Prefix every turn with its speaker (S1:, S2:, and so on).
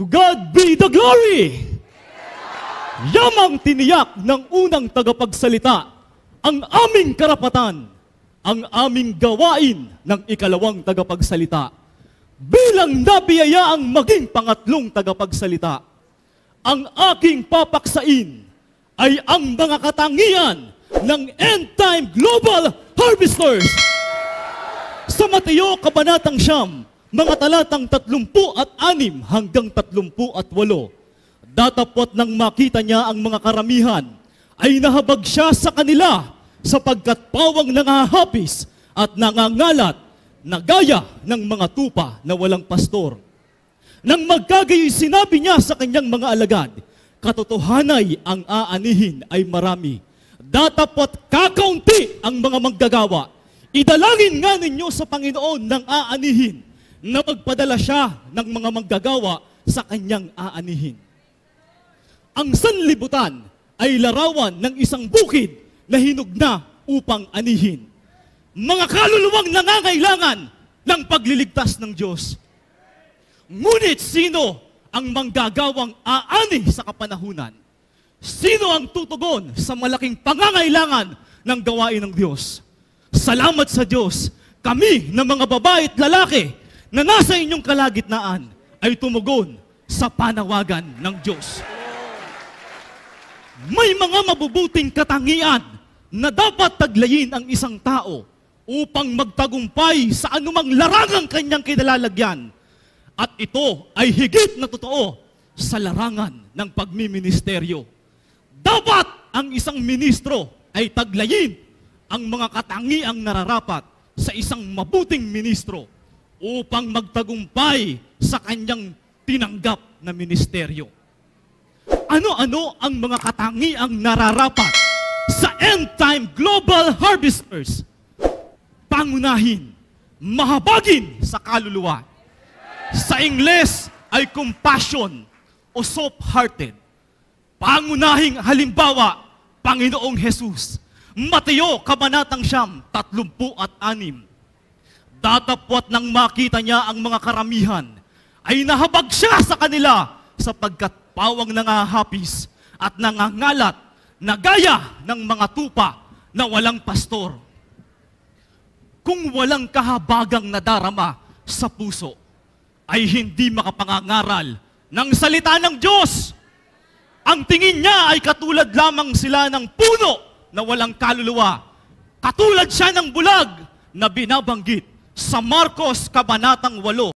S1: To God be the glory! Yamang tiniyak ng unang tagapagsalita ang aming karapatan, ang aming gawain ng ikalawang tagapagsalita bilang nabiyayaang maging pangatlong tagapagsalita. Ang aking papaksain ay ang mga katangian ng End-Time Global Harvesters. Sa Mateo Kabanatang Siyam, mga talatang 36 at 6 hanggang 38. Datapot nang makita niya ang mga karamihan, ay nahabag siya sa kanila sapagkat pawang nangahapis at nangangalat na gaya ng mga tupa na walang pastor. Nang magkagayo'y sinabi niya sa kanyang mga alagad, katotohanay ang aanihin ay marami. Datapot kakaunti ang mga manggagawa. Idalangin nga ninyo sa Panginoon ng aanihin na magpadala siya ng mga manggagawa sa kanyang aanihin. Ang sanlibutan ay larawan ng isang bukid na hinog na upang anihin. Mga kaluluwang nangangailangan ng pagliligtas ng Diyos. Ngunit sino ang manggagawang aani sa kapanahunan? Sino ang tutugon sa malaking pangangailangan ng gawain ng Diyos? Salamat sa Diyos, kami na mga babae at lalaki na nasa inyong kalagitnaan ay tumugon sa panawagan ng Diyos. May mga mabubuting katangian na dapat taglayin ang isang tao upang magtagumpay sa anumang larangang kanyang kinalalagyan. At ito ay higit na totoo sa larangan ng pagmiministeryo. Dapat ang isang ministro ay taglayin ang mga katangiang nararapat sa isang mabuting ministro upang magtagumpay sa kanyang tinanggap na ministeryo. Ano-ano ang mga katangiang nararapat sa end-time global harvesters? Pangunahin, mahabagin sa kaluluwa. Sa Ingles ay compassion o soft-hearted. Pangunahing halimbawa, Panginoong Jesus. Mateo, Kabanatang Siyam, 36. Tatapwat nang makita niya ang mga karamihan, ay nahabag siya sa kanila sapagkat pawang nangahapis at nangangalat na gaya ng mga tupa na walang pastor. Kung walang kahabagang nadarama sa puso, ay hindi makapangangaral ng salita ng Diyos. Ang tingin niya ay katulad lamang sila ng puno na walang kaluluwa. Katulad siya ng bulag na binabanggit sa Marcos Kabanatang 8,